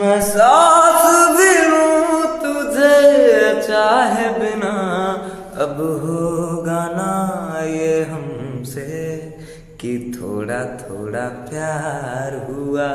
मैं साथ भी लूं तुझे चाहे बिना अब होगा ना ये हमसे कि थोड़ा थोड़ा प्यार हुआ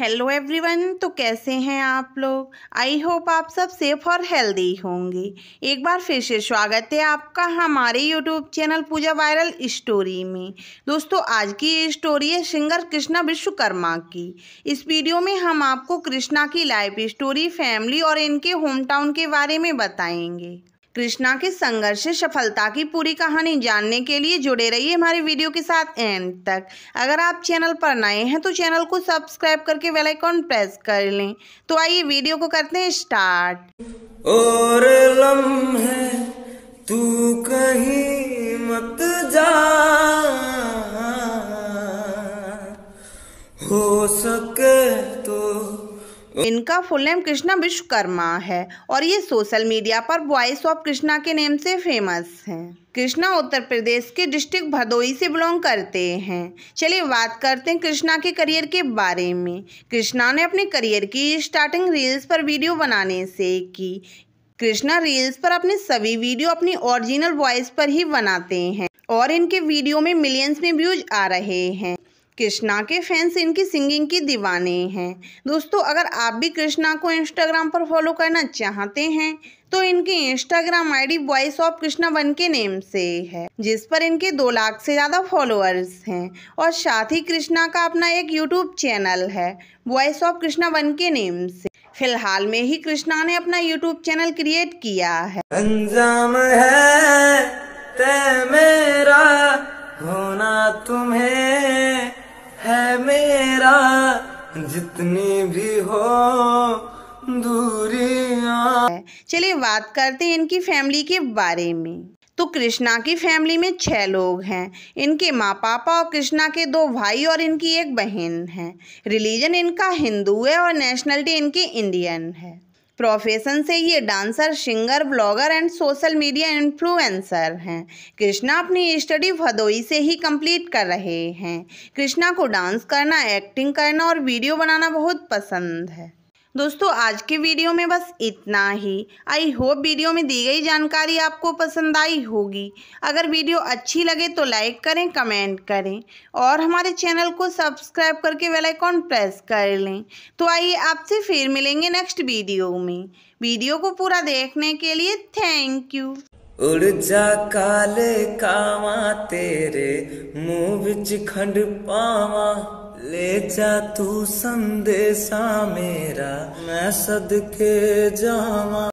हेलो एवरीवन तो कैसे हैं आप लोग आई होप आप सब सेफ और हेल्दी होंगे एक बार फिर से स्वागत है आपका हमारे YouTube channel Pooja viral story में दोस्तों आज की ये स्टोरी है सिंगर कृष्णा विश्वकर्मा की इस वीडियो में हम आपको कृष्णा की लाइफ स्टोरी फैमिली और इनके होम टाउन के बारे में बताएंगे कृष्णा के संघर्ष से सफलता की पूरी कहानी जानने के लिए जुड़े रहिए हमारे वीडियो के साथ एंड तक अगर आप चैनल पर नए हैं तो चैनल को सब्सक्राइब करके बेल आइकॉन प्रेस कर लें तो आइए वीडियो को करते हैं स्टार्ट और लम्हे तू कहीं मत जा हो सके इनका फुल नेम कृष्णा विश्वकर्मा है और ये सोशल मीडिया पर वॉइस ऑफ कृष्णा के नेम से फेमस हैं कृष्णा उत्तर प्रदेश के डिस्ट्रिक्ट भदोई से बिलोंग करते हैं चलिए बात करते हैं कृष्णा के करियर के बारे में कृष्णा ने अपने करियर की स्टार्टिंग रील्स पर वीडियो बनाने से की कृष्णा रील्स पर अपने सभी वीडियो अपनी ओरिजिनल वॉइस पर ही बनाते हैं और इनके वीडियो में मिलियंस में व्यूज आ रहे हैं कृष्णा के फैंस इनकी सिंगिंग की दीवाने हैं दोस्तों अगर आप भी कृष्णा को इंस्टाग्राम पर फॉलो करना चाहते हैं तो इनकी Instagram ID voice of Krishna one के नेम से है जिस पर इनके दो लाख से ज़्यादा फॉलोअर्स हैं और साथ ही कृष्णा का अपना एक यूट्यूब चैनल है वॉइस ऑफ कृष्णा वन के नेम से फिलहाल में ही कृष्णा ने अपना यूट्यूब चैनल क्रिएट किया है अंजाम है ते मेरा होना तुम्हें है मेरा जितनी भी हो दूरिया चलिए बात करते हैं इनकी फैमिली के बारे में तो कृष्णा की फैमिली में छः लोग हैं इनके माँ पापा और कृष्णा के दो भाई और इनकी एक बहन है रिलीजन इनका हिंदू है और नेशनलिटी इनकी इंडियन है प्रोफेशन से ये dancer singer blogger and social media influencer हैं कृष्णा अपनी स्टडी भदोई से ही कंप्लीट कर रहे हैं कृष्णा को डांस करना एक्टिंग करना और वीडियो बनाना बहुत पसंद है दोस्तों आज के वीडियो में बस इतना ही आई होप वीडियो में दी गई जानकारी आपको पसंद आई होगी अगर वीडियो अच्छी लगे तो लाइक करें कमेंट करें और हमारे चैनल को सब्सक्राइब करके बेल आइकॉन प्रेस कर लें तो आइए आपसे फिर मिलेंगे नेक्स्ट वीडियो में वीडियो को पूरा देखने के लिए थैंक यू उड़ जा काले कावा तेरे मुंह खंड पावा ले जा तू संदेशा मेरा मैं सद जावा